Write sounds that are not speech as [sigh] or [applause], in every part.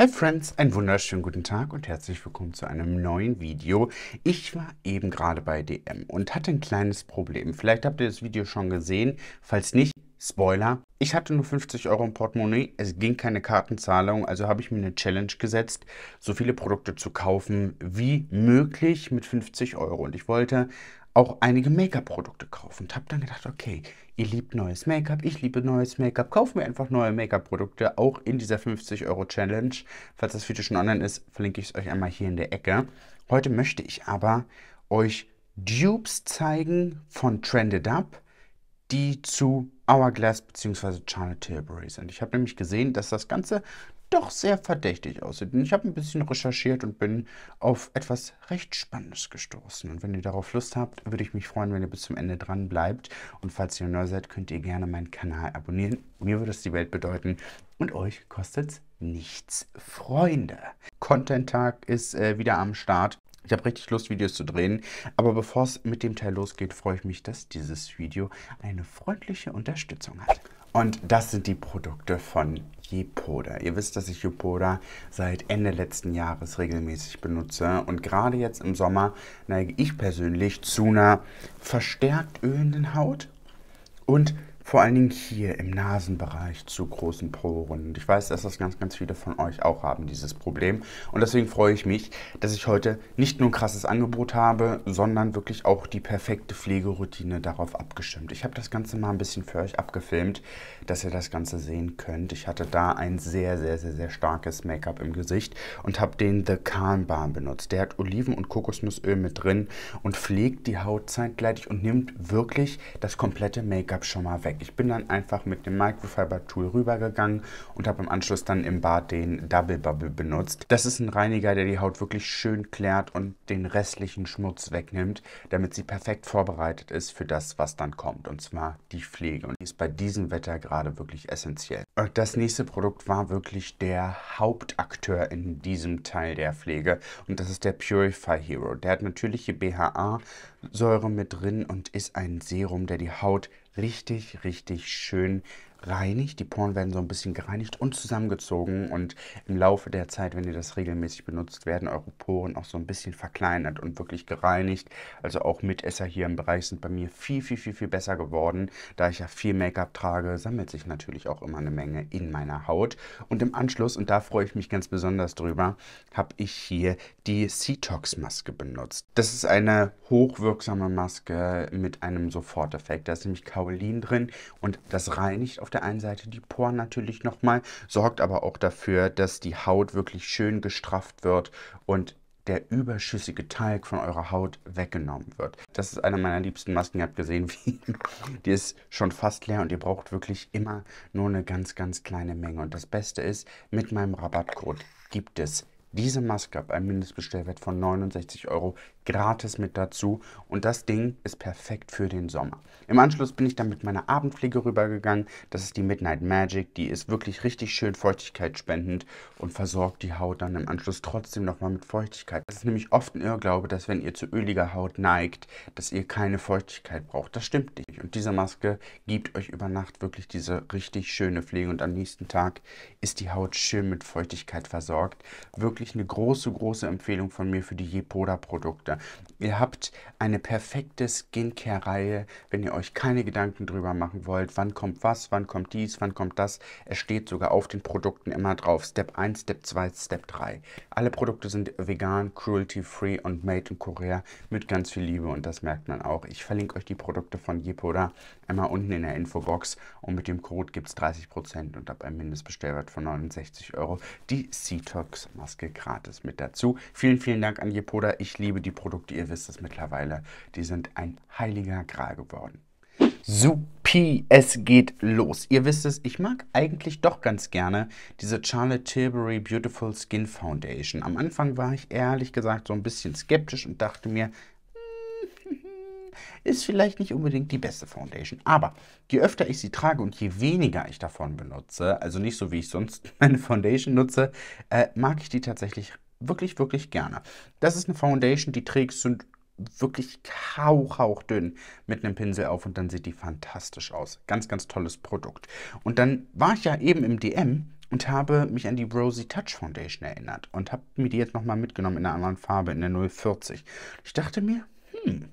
Hi Friends, einen wunderschönen guten Tag und herzlich willkommen zu einem neuen Video. Ich war eben gerade bei DM und hatte ein kleines Problem. Vielleicht habt ihr das Video schon gesehen, falls nicht, Spoiler. Ich hatte nur 50 Euro im Portemonnaie, es ging keine Kartenzahlung, also habe ich mir eine Challenge gesetzt, so viele Produkte zu kaufen wie möglich mit 50 Euro. Und ich wollte auch einige Make-up-Produkte kaufen und habe dann gedacht, okay, ihr liebt neues Make-up, ich liebe neues Make-up, kaufen wir einfach neue Make-up-Produkte, auch in dieser 50-Euro-Challenge. Falls das Video schon online ist, verlinke ich es euch einmal hier in der Ecke. Heute möchte ich aber euch Dupes zeigen von Trended Up, die zu Hourglass bzw. Charlotte Tilbury sind. Ich habe nämlich gesehen, dass das Ganze doch sehr verdächtig aussieht. Und ich habe ein bisschen recherchiert und bin auf etwas recht Spannendes gestoßen. Und wenn ihr darauf Lust habt, würde ich mich freuen, wenn ihr bis zum Ende dran bleibt. Und falls ihr neu seid, könnt ihr gerne meinen Kanal abonnieren. Mir würde es die Welt bedeuten. Und euch kostet es nichts, Freunde. Content-Tag ist äh, wieder am Start. Ich habe richtig Lust, Videos zu drehen. Aber bevor es mit dem Teil losgeht, freue ich mich, dass dieses Video eine freundliche Unterstützung hat. Und das sind die Produkte von Jepoda. Ihr wisst, dass ich Jepoda seit Ende letzten Jahres regelmäßig benutze und gerade jetzt im Sommer neige ich persönlich zu einer verstärkt ölenden Haut und vor allen Dingen hier im Nasenbereich zu großen Poren. Und ich weiß, dass das ganz, ganz viele von euch auch haben, dieses Problem. Und deswegen freue ich mich, dass ich heute nicht nur ein krasses Angebot habe, sondern wirklich auch die perfekte Pflegeroutine darauf abgestimmt. Ich habe das Ganze mal ein bisschen für euch abgefilmt, dass ihr das Ganze sehen könnt. Ich hatte da ein sehr, sehr, sehr, sehr starkes Make-up im Gesicht und habe den The Calm Balm benutzt. Der hat Oliven- und Kokosnussöl mit drin und pflegt die Haut zeitgleich und nimmt wirklich das komplette Make-up schon mal weg. Ich bin dann einfach mit dem Microfiber-Tool rübergegangen und habe im Anschluss dann im Bad den Double Bubble benutzt. Das ist ein Reiniger, der die Haut wirklich schön klärt und den restlichen Schmutz wegnimmt, damit sie perfekt vorbereitet ist für das, was dann kommt, und zwar die Pflege. Und die ist bei diesem Wetter gerade wirklich essentiell. Und das nächste Produkt war wirklich der Hauptakteur in diesem Teil der Pflege und das ist der Purify Hero. Der hat natürliche BHA-Säure mit drin und ist ein Serum, der die Haut richtig, richtig schön reinigt. Die Poren werden so ein bisschen gereinigt und zusammengezogen und im Laufe der Zeit, wenn ihr das regelmäßig benutzt, werden eure Poren auch so ein bisschen verkleinert und wirklich gereinigt. Also auch Mitesser hier im Bereich sind bei mir viel, viel, viel, viel besser geworden. Da ich ja viel Make-up trage, sammelt sich natürlich auch immer eine Menge in meiner Haut. Und im Anschluss, und da freue ich mich ganz besonders drüber, habe ich hier die Cetox-Maske benutzt. Das ist eine hochwirksame Maske mit einem Soforteffekt. Da ist nämlich Kaolin drin und das reinigt auf auf der einen Seite die Poren natürlich nochmal, sorgt aber auch dafür, dass die Haut wirklich schön gestrafft wird und der überschüssige Teig von eurer Haut weggenommen wird. Das ist eine meiner liebsten Masken. Ihr habt gesehen, [laughs] wie die ist schon fast leer und ihr braucht wirklich immer nur eine ganz, ganz kleine Menge. Und das Beste ist, mit meinem Rabattcode gibt es diese Maske ab einem Mindestbestellwert von 69 Euro gratis mit dazu und das Ding ist perfekt für den Sommer. Im Anschluss bin ich dann mit meiner Abendpflege rübergegangen. Das ist die Midnight Magic. Die ist wirklich richtig schön feuchtigkeitsspendend und versorgt die Haut dann im Anschluss trotzdem nochmal mit Feuchtigkeit. Das ist nämlich oft ein Irrglaube, dass wenn ihr zu öliger Haut neigt, dass ihr keine Feuchtigkeit braucht. Das stimmt nicht. Und diese Maske gibt euch über Nacht wirklich diese richtig schöne Pflege und am nächsten Tag ist die Haut schön mit Feuchtigkeit versorgt. Wirklich eine große, große Empfehlung von mir für die Jepoda Produkte. Produkte. Ihr habt eine perfekte Skincare-Reihe, wenn ihr euch keine Gedanken drüber machen wollt, wann kommt was, wann kommt dies, wann kommt das. Es steht sogar auf den Produkten immer drauf. Step 1, Step 2, Step 3. Alle Produkte sind vegan, cruelty-free und made in Korea mit ganz viel Liebe und das merkt man auch. Ich verlinke euch die Produkte von Yepoda einmal unten in der Infobox und mit dem Code gibt es 30% und ab einem Mindestbestellwert von 69 Euro die Cetox-Maske gratis mit dazu. Vielen, vielen Dank an Yepoda. Ich liebe die Produkte. Produkte, ihr wisst es mittlerweile, die sind ein heiliger Gral geworden. Supi, es geht los. Ihr wisst es, ich mag eigentlich doch ganz gerne diese Charlotte Tilbury Beautiful Skin Foundation. Am Anfang war ich ehrlich gesagt so ein bisschen skeptisch und dachte mir, mm, [laughs] ist vielleicht nicht unbedingt die beste Foundation. Aber je öfter ich sie trage und je weniger ich davon benutze, also nicht so wie ich sonst [laughs] meine Foundation nutze, äh, mag ich die tatsächlich wirklich, wirklich gerne. Das ist eine Foundation, die trägst du wirklich hauch, hauchdünn mit einem Pinsel auf und dann sieht die fantastisch aus. Ganz, ganz tolles Produkt. Und dann war ich ja eben im DM und habe mich an die Rosy Touch Foundation erinnert und habe mir die jetzt nochmal mitgenommen in einer anderen Farbe, in der 040. Ich dachte mir, hm,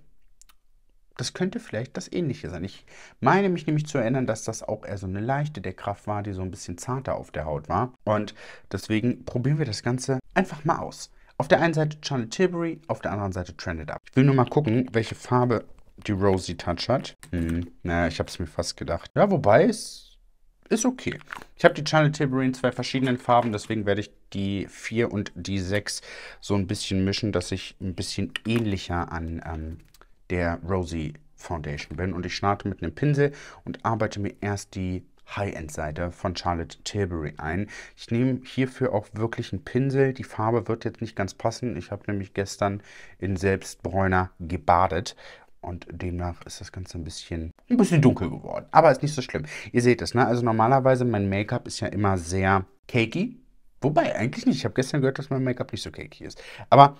das könnte vielleicht das Ähnliche sein. Ich meine mich nämlich zu erinnern, dass das auch eher so eine leichte Deckkraft war, die so ein bisschen zarter auf der Haut war. Und deswegen probieren wir das Ganze einfach mal aus. Auf der einen Seite Charlotte Tilbury, auf der anderen Seite Trended Up. Ich will nur mal gucken, welche Farbe die Rosy Touch hat. Hm, naja, ich habe es mir fast gedacht. Ja, wobei es ist okay. Ich habe die Charlotte Tilbury in zwei verschiedenen Farben, deswegen werde ich die 4 und die 6 so ein bisschen mischen, dass ich ein bisschen ähnlicher an ähm, der Rosie Foundation bin. Und ich starte mit einem Pinsel und arbeite mir erst die High-End-Seite von Charlotte Tilbury ein. Ich nehme hierfür auch wirklich einen Pinsel. Die Farbe wird jetzt nicht ganz passen. Ich habe nämlich gestern in Selbstbräuner gebadet. Und demnach ist das Ganze ein bisschen, ein bisschen dunkel geworden. Aber ist nicht so schlimm. Ihr seht es, ne? Also normalerweise, mein Make-up ist ja immer sehr cakey. Wobei, eigentlich nicht. Ich habe gestern gehört, dass mein Make-up nicht so cakey ist. Aber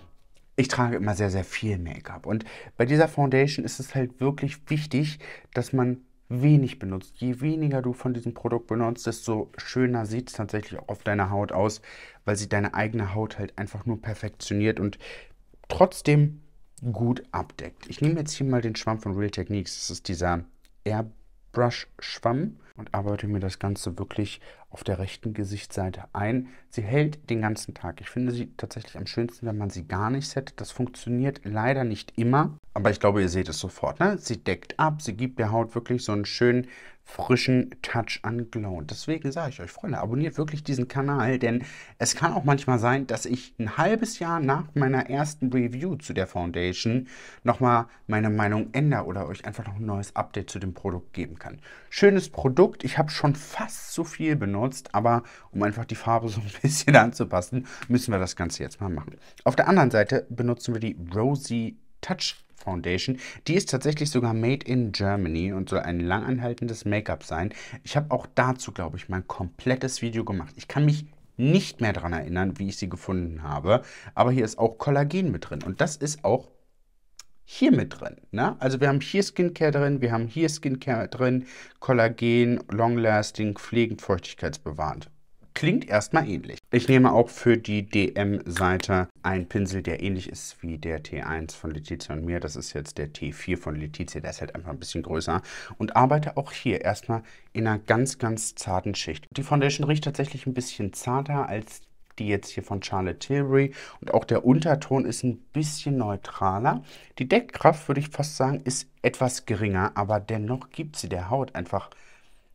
ich trage immer sehr, sehr viel Make-up. Und bei dieser Foundation ist es halt wirklich wichtig, dass man wenig benutzt. Je weniger du von diesem Produkt benutzt, desto schöner sieht es tatsächlich auch auf deiner Haut aus, weil sie deine eigene Haut halt einfach nur perfektioniert und trotzdem gut abdeckt. Ich nehme jetzt hier mal den Schwamm von Real Techniques. Das ist dieser Air Airbrush-Schwamm und arbeite mir das Ganze wirklich auf der rechten Gesichtsseite ein. Sie hält den ganzen Tag. Ich finde sie tatsächlich am schönsten, wenn man sie gar nicht setzt. Das funktioniert leider nicht immer, aber ich glaube, ihr seht es sofort. Ne? Sie deckt ab, sie gibt der Haut wirklich so einen schönen frischen Touch an Glow. Deswegen sage ich euch, Freunde, abonniert wirklich diesen Kanal, denn es kann auch manchmal sein, dass ich ein halbes Jahr nach meiner ersten Review zu der Foundation nochmal meine Meinung ändere oder euch einfach noch ein neues Update zu dem Produkt geben kann. Schönes Produkt, ich habe schon fast so viel benutzt, aber um einfach die Farbe [laughs] so ein bisschen anzupassen, müssen wir das Ganze jetzt mal machen. Auf der anderen Seite benutzen wir die Rosy Touch Foundation. Die ist tatsächlich sogar made in Germany und soll ein langanhaltendes Make-up sein. Ich habe auch dazu, glaube ich, mein komplettes Video gemacht. Ich kann mich nicht mehr daran erinnern, wie ich sie gefunden habe. Aber hier ist auch Kollagen mit drin. Und das ist auch hier mit drin. Ne? Also wir haben hier Skincare drin, wir haben hier Skincare drin, Kollagen, Long-Lasting, pflegend, feuchtigkeitsbewahrend. Klingt erstmal ähnlich. Ich nehme auch für die DM-Seite einen Pinsel, der ähnlich ist wie der T1 von Letizia und mir. Das ist jetzt der T4 von Letizia, der ist halt einfach ein bisschen größer. Und arbeite auch hier erstmal in einer ganz, ganz zarten Schicht. Die Foundation riecht tatsächlich ein bisschen zarter als die jetzt hier von Charlotte Tilbury. Und auch der Unterton ist ein bisschen neutraler. Die Deckkraft, würde ich fast sagen, ist etwas geringer, aber dennoch gibt sie der Haut einfach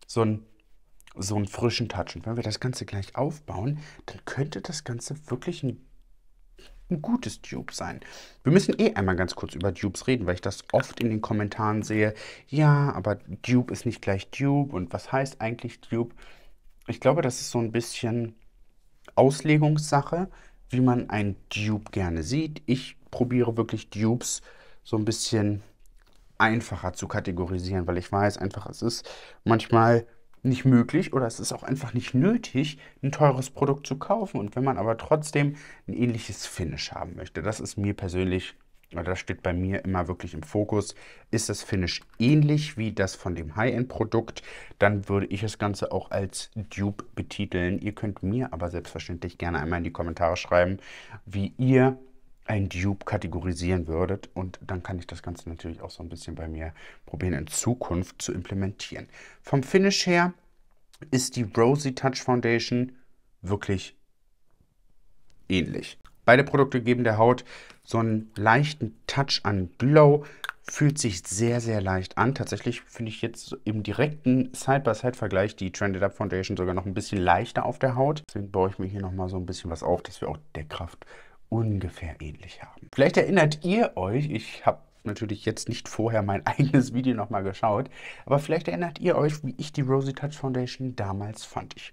so ein so einen frischen Touch. Und wenn wir das Ganze gleich aufbauen, dann könnte das Ganze wirklich ein, ein gutes Dupe sein. Wir müssen eh einmal ganz kurz über Dupes reden, weil ich das oft in den Kommentaren sehe. Ja, aber Dupe ist nicht gleich Dupe. Und was heißt eigentlich Dupe? Ich glaube, das ist so ein bisschen Auslegungssache, wie man ein Dupe gerne sieht. Ich probiere wirklich Dupes so ein bisschen einfacher zu kategorisieren, weil ich weiß einfach, es ist manchmal nicht möglich oder es ist auch einfach nicht nötig, ein teures Produkt zu kaufen. Und wenn man aber trotzdem ein ähnliches Finish haben möchte, das ist mir persönlich, oder das steht bei mir immer wirklich im Fokus, ist das Finish ähnlich wie das von dem High-End-Produkt, dann würde ich das Ganze auch als Dupe betiteln. Ihr könnt mir aber selbstverständlich gerne einmal in die Kommentare schreiben, wie ihr ein Dupe kategorisieren würdet. Und dann kann ich das Ganze natürlich auch so ein bisschen bei mir probieren, in Zukunft zu implementieren. Vom Finish her ist die Rosy Touch Foundation wirklich ähnlich. Beide Produkte geben der Haut so einen leichten Touch an Glow. Fühlt sich sehr, sehr leicht an. Tatsächlich finde ich jetzt im direkten Side-by-Side-Vergleich die Trended Up Foundation sogar noch ein bisschen leichter auf der Haut. Deswegen baue ich mir hier nochmal so ein bisschen was auf, dass wir auch Deckkraft ungefähr ähnlich haben. Vielleicht erinnert ihr euch, ich habe natürlich jetzt nicht vorher mein [laughs] eigenes Video nochmal geschaut, aber vielleicht erinnert ihr euch, wie ich die Rosy Touch Foundation damals fand. Ich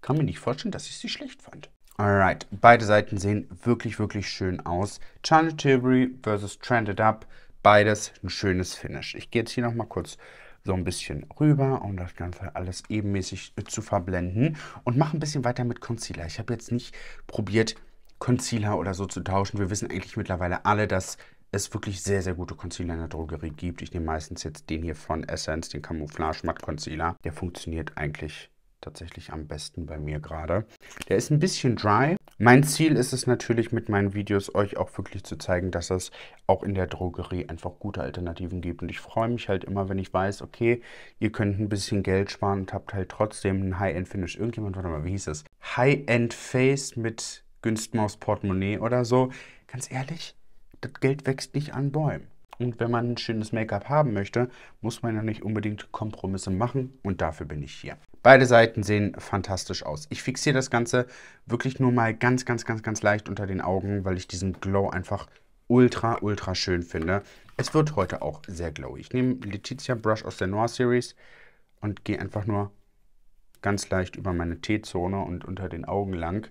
kann mir nicht vorstellen, dass ich sie schlecht fand. Alright, beide Seiten sehen wirklich, wirklich schön aus. Charlotte Tilbury versus Trended Up, beides ein schönes Finish. Ich gehe jetzt hier nochmal kurz so ein bisschen rüber, um das Ganze alles ebenmäßig zu verblenden und mache ein bisschen weiter mit Concealer. Ich habe jetzt nicht probiert, Concealer oder so zu tauschen. Wir wissen eigentlich mittlerweile alle, dass es wirklich sehr, sehr gute Concealer in der Drogerie gibt. Ich nehme meistens jetzt den hier von Essence, den Camouflage Matt Concealer. Der funktioniert eigentlich tatsächlich am besten bei mir gerade. Der ist ein bisschen dry. Mein Ziel ist es natürlich mit meinen Videos euch auch wirklich zu zeigen, dass es auch in der Drogerie einfach gute Alternativen gibt. Und ich freue mich halt immer, wenn ich weiß, okay, ihr könnt ein bisschen Geld sparen und habt halt trotzdem einen High-End-Finish. Irgendjemand, warte mal, wie hieß es? High-End-Face mit Günst Portemonnaie oder so. Ganz ehrlich, das Geld wächst nicht an Bäumen. Und wenn man ein schönes Make-up haben möchte, muss man ja nicht unbedingt Kompromisse machen und dafür bin ich hier. Beide Seiten sehen fantastisch aus. Ich fixiere das Ganze wirklich nur mal ganz, ganz, ganz, ganz leicht unter den Augen, weil ich diesen Glow einfach ultra, ultra schön finde. Es wird heute auch sehr glowy. Ich nehme Letizia Brush aus der Noir Series und gehe einfach nur ganz leicht über meine T-Zone und unter den Augen lang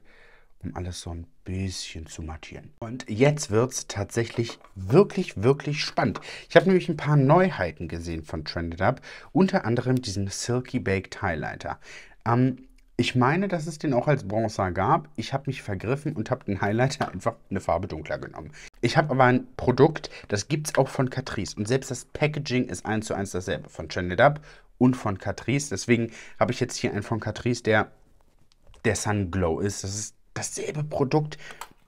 um alles so ein bisschen zu mattieren. Und jetzt wird es tatsächlich wirklich, wirklich spannend. Ich habe nämlich ein paar Neuheiten gesehen von Trended Up, unter anderem diesen Silky Baked Highlighter. Ähm, ich meine, dass es den auch als Bronzer gab. Ich habe mich vergriffen und habe den Highlighter [laughs] einfach eine Farbe dunkler genommen. Ich habe aber ein Produkt, das gibt es auch von Catrice. Und selbst das Packaging ist eins zu eins dasselbe von Trended Up und von Catrice. Deswegen habe ich jetzt hier einen von Catrice, der der Sun Glow ist. Das ist dasselbe Produkt.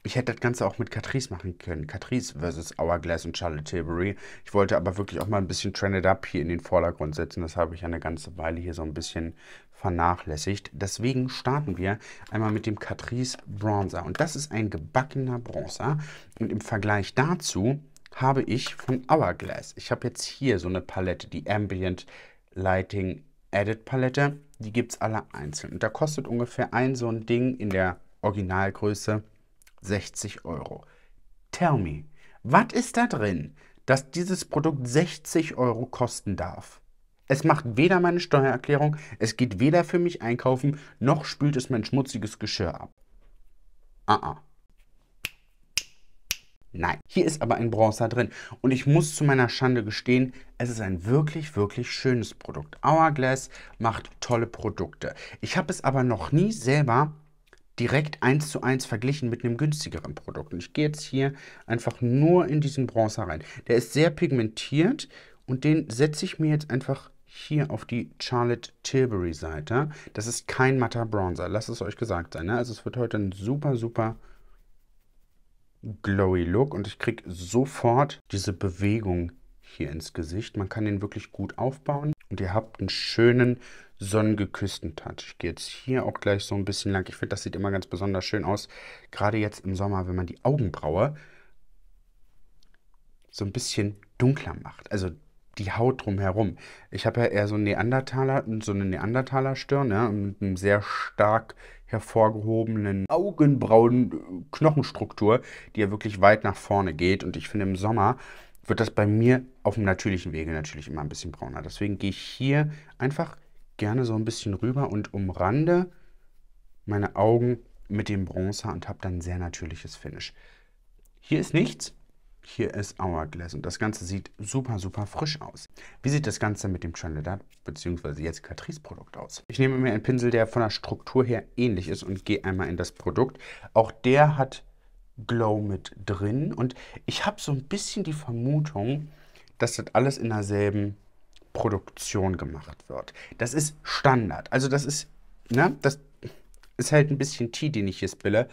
Ich hätte das Ganze auch mit Catrice machen können. Catrice versus Hourglass und Charlotte Tilbury. Ich wollte aber wirklich auch mal ein bisschen Trended Up hier in den Vordergrund setzen. Das habe ich eine ganze Weile hier so ein bisschen vernachlässigt. Deswegen starten wir einmal mit dem Catrice Bronzer. Und das ist ein gebackener Bronzer. Und im Vergleich dazu habe ich von Hourglass. Ich habe jetzt hier so eine Palette, die Ambient Lighting Edit Palette. Die gibt es alle einzeln. Und da kostet ungefähr ein so ein Ding in der Originalgröße 60 Euro. Tell me, was ist da drin, dass dieses Produkt 60 Euro kosten darf? Es macht weder meine Steuererklärung, es geht weder für mich einkaufen, noch spült es mein schmutziges Geschirr ab. Ah, ah. Nein. Hier ist aber ein Bronzer drin. Und ich muss zu meiner Schande gestehen, es ist ein wirklich, wirklich schönes Produkt. Hourglass macht tolle Produkte. Ich habe es aber noch nie selber direkt eins zu eins verglichen mit einem günstigeren Produkt. Und ich gehe jetzt hier einfach nur in diesen Bronzer rein. Der ist sehr pigmentiert und den setze ich mir jetzt einfach hier auf die Charlotte Tilbury Seite. Das ist kein matter Bronzer, lasst es euch gesagt sein. Ne? Also es wird heute ein super, super glowy Look und ich kriege sofort diese Bewegung hier ins Gesicht. Man kann den wirklich gut aufbauen und ihr habt einen schönen sonnengeküssten Touch. Ich gehe jetzt hier auch gleich so ein bisschen lang. Ich finde, das sieht immer ganz besonders schön aus. Gerade jetzt im Sommer, wenn man die Augenbraue so ein bisschen dunkler macht. Also die Haut drumherum. Ich habe ja eher so, Neandertaler, so eine Neandertaler-Stirn, ja, mit einem sehr stark hervorgehobenen Augenbrauen-Knochenstruktur, die ja wirklich weit nach vorne geht. Und ich finde, im Sommer wird das bei mir auf dem natürlichen Wege natürlich immer ein bisschen brauner. Deswegen gehe ich hier einfach gerne so ein bisschen rüber und umrande meine Augen mit dem Bronzer und habe dann ein sehr natürliches Finish. Hier ist nichts, hier ist Hourglass und das Ganze sieht super, super frisch aus. Wie sieht das Ganze mit dem Trinidad bzw. jetzt Catrice Produkt aus? Ich nehme mir einen Pinsel, der von der Struktur her ähnlich ist und gehe einmal in das Produkt. Auch der hat Glow mit drin. Und ich habe so ein bisschen die Vermutung, dass das alles in derselben Produktion gemacht wird. Das ist Standard. Also das ist, ne, das ist halt ein bisschen Tee, den ich hier spille.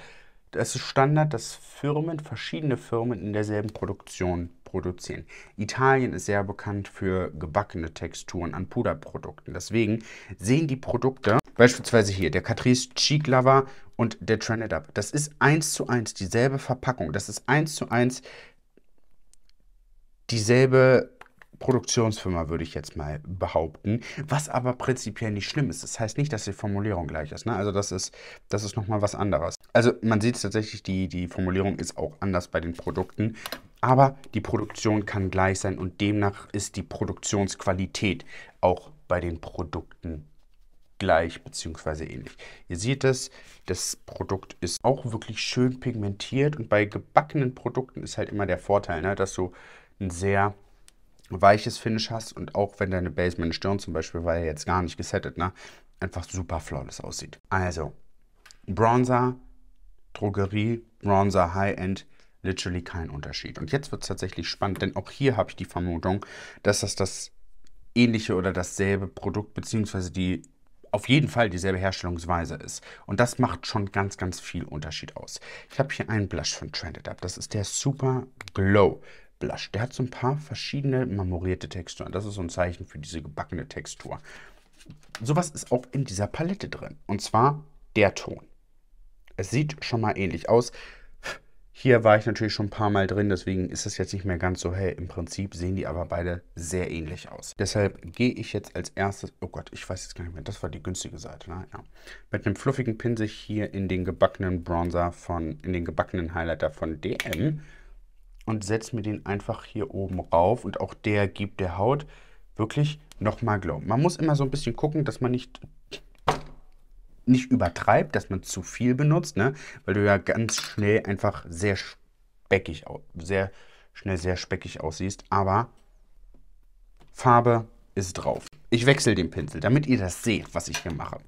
Das ist Standard, dass Firmen, verschiedene Firmen in derselben Produktion produzieren. Italien ist sehr bekannt für gebackene Texturen an Puderprodukten. Deswegen sehen die Produkte, beispielsweise hier, der Catrice Cheek Lover und der Trend It Up. Das ist eins zu eins dieselbe Verpackung. Das ist eins zu eins dieselbe Produktionsfirma, würde ich jetzt mal behaupten. Was aber prinzipiell nicht schlimm ist. Das heißt nicht, dass die Formulierung gleich ist. Ne? Also das ist, das ist nochmal was anderes. Also man sieht es tatsächlich, die, die Formulierung ist auch anders bei den Produkten. Aber die Produktion kann gleich sein und demnach ist die Produktionsqualität auch bei den Produkten gleich bzw. ähnlich. Ihr seht es, das Produkt ist auch wirklich schön pigmentiert und bei gebackenen Produkten ist halt immer der Vorteil, ne, dass du ein sehr weiches Finish hast und auch wenn deine Base, meine Stirn zum Beispiel, war ja jetzt gar nicht gesettet, ne, einfach super flawless aussieht. Also, Bronzer, Drogerie, Bronzer, High-End, literally kein Unterschied. Und jetzt wird es tatsächlich spannend, denn auch hier habe ich die Vermutung, dass das das ähnliche oder dasselbe Produkt beziehungsweise die auf jeden Fall dieselbe Herstellungsweise ist. Und das macht schon ganz, ganz viel Unterschied aus. Ich habe hier einen Blush von Trended Up. Das ist der Super Glow Blush. Der hat so ein paar verschiedene marmorierte Texturen. Das ist so ein Zeichen für diese gebackene Textur. Sowas ist auch in dieser Palette drin. Und zwar der Ton. Es sieht schon mal ähnlich aus. Hier war ich natürlich schon ein paar Mal drin, deswegen ist es jetzt nicht mehr ganz so hell. Im Prinzip sehen die aber beide sehr ähnlich aus. Deshalb gehe ich jetzt als erstes, oh Gott, ich weiß jetzt gar nicht mehr, das war die günstige Seite, ne? ja. Mit einem fluffigen Pinsel hier in den gebackenen Bronzer von, in den gebackenen Highlighter von DM und setze mir den einfach hier oben rauf und auch der gibt der Haut wirklich nochmal Glow. Man muss immer so ein bisschen gucken, dass man nicht nicht übertreibt, dass man zu viel benutzt, ne? weil du ja ganz schnell einfach sehr speckig, sehr schnell sehr speckig aussiehst, aber Farbe ist drauf. Ich wechsle den Pinsel, damit ihr das seht, was ich hier mache.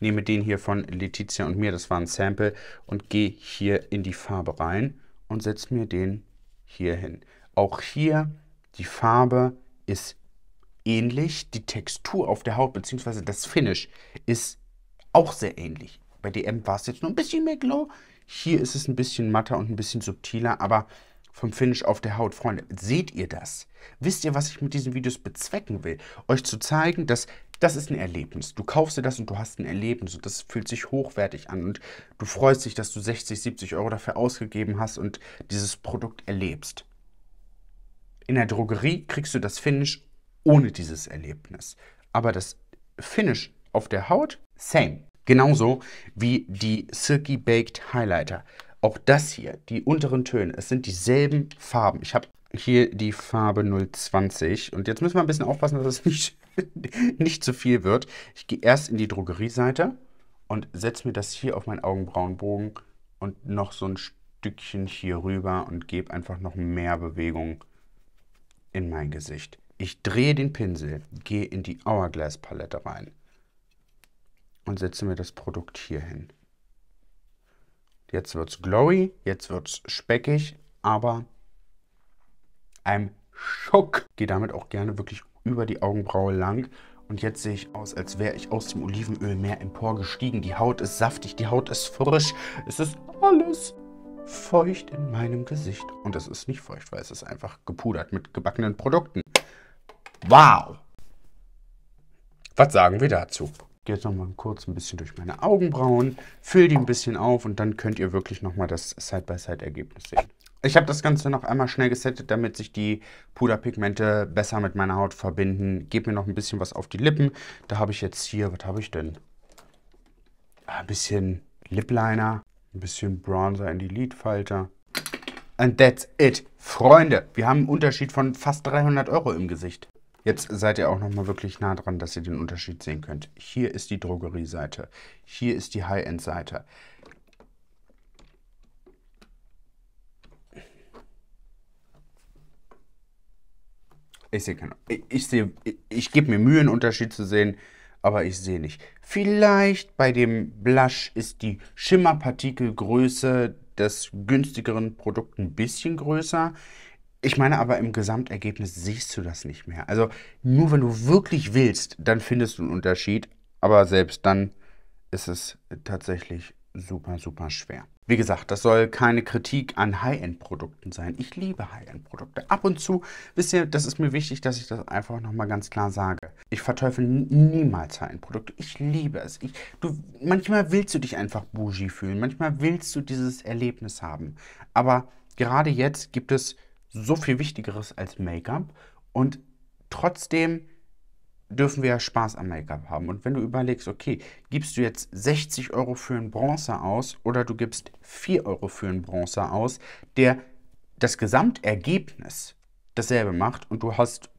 Nehme den hier von Letizia und mir, das war ein Sample, und gehe hier in die Farbe rein und setze mir den hier hin. Auch hier, die Farbe ist ähnlich, die Textur auf der Haut beziehungsweise das Finish ist ähnlich auch sehr ähnlich. Bei DM war es jetzt nur ein bisschen mehr Glow. Hier ist es ein bisschen matter und ein bisschen subtiler, aber vom Finish auf der Haut. Freunde, seht ihr das? Wisst ihr, was ich mit diesen Videos bezwecken will? Euch zu zeigen, dass das ist ein Erlebnis. Du kaufst dir das und du hast ein Erlebnis und das fühlt sich hochwertig an und du freust dich, dass du 60, 70 Euro dafür ausgegeben hast und dieses Produkt erlebst. In der Drogerie kriegst du das Finish ohne dieses Erlebnis. Aber das Finish auf der Haut, same. Genauso wie die Silky Baked Highlighter. Auch das hier, die unteren Töne, es sind dieselben Farben. Ich habe hier die Farbe 020 und jetzt müssen wir ein bisschen aufpassen, dass es [laughs] nicht, nicht zu viel wird. Ich gehe erst in die Drogerieseite und setze mir das hier auf meinen Augenbrauenbogen und noch so ein Stückchen hier rüber und gebe einfach noch mehr Bewegung in mein Gesicht. Ich drehe den Pinsel, gehe in die Hourglass Palette rein und setze mir das Produkt hier hin. Jetzt wird es glowy, jetzt wird es speckig, aber I'm Schock. Gehe damit auch gerne wirklich über die Augenbraue lang. Und jetzt sehe ich aus, als wäre ich aus dem Olivenöl mehr emporgestiegen. Die Haut ist saftig, die Haut ist frisch. Es ist alles feucht in meinem Gesicht. Und es ist nicht feucht, weil es ist einfach gepudert mit gebackenen Produkten. Wow! Was sagen wir dazu? gehe jetzt nochmal kurz ein bisschen durch meine Augenbrauen, fülle die ein bisschen auf und dann könnt ihr wirklich nochmal das Side-by-Side-Ergebnis sehen. Ich habe das Ganze noch einmal schnell gesettet, damit sich die Puderpigmente besser mit meiner Haut verbinden. Gebe mir noch ein bisschen was auf die Lippen. Da habe ich jetzt hier, was habe ich denn? Ah, ein bisschen Lip Liner, ein bisschen Bronzer in die Lidfalter. And that's it. Freunde, wir haben einen Unterschied von fast 300 Euro im Gesicht. Jetzt seid ihr auch nochmal wirklich nah dran, dass ihr den Unterschied sehen könnt. Hier ist die Drogerie-Seite. Hier ist die High-End-Seite. Ich sehe keinen. Ich, ich, ich gebe mir Mühe, einen Unterschied zu sehen, aber ich sehe nicht. Vielleicht bei dem Blush ist die Schimmerpartikelgröße des günstigeren Produkts ein bisschen größer. Ich meine aber, im Gesamtergebnis siehst du das nicht mehr. Also nur wenn du wirklich willst, dann findest du einen Unterschied. Aber selbst dann ist es tatsächlich super, super schwer. Wie gesagt, das soll keine Kritik an High-End-Produkten sein. Ich liebe High-End-Produkte. Ab und zu, wisst ihr, das ist mir wichtig, dass ich das einfach nochmal ganz klar sage. Ich verteufel niemals High-End-Produkte. Ich liebe es. Ich, du, manchmal willst du dich einfach bougie fühlen. Manchmal willst du dieses Erlebnis haben. Aber gerade jetzt gibt es so viel Wichtigeres als Make-up und trotzdem dürfen wir Spaß am Make-up haben. Und wenn du überlegst, okay, gibst du jetzt 60 Euro für einen Bronzer aus oder du gibst 4 Euro für einen Bronzer aus, der das Gesamtergebnis dasselbe macht und du hast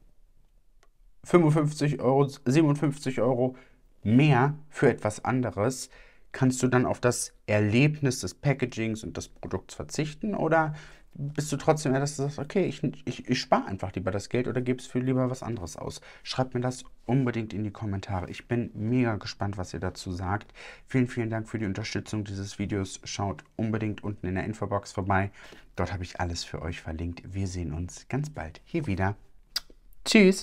55 Euro, 57 Euro mehr für etwas anderes, kannst du dann auf das Erlebnis des Packagings und des Produkts verzichten oder bist du trotzdem eher, dass du sagst, okay, ich, ich, ich spare einfach lieber das Geld oder gebe es für lieber was anderes aus? Schreibt mir das unbedingt in die Kommentare. Ich bin mega gespannt, was ihr dazu sagt. Vielen, vielen Dank für die Unterstützung dieses Videos. Schaut unbedingt unten in der Infobox vorbei. Dort habe ich alles für euch verlinkt. Wir sehen uns ganz bald hier wieder. Tschüss!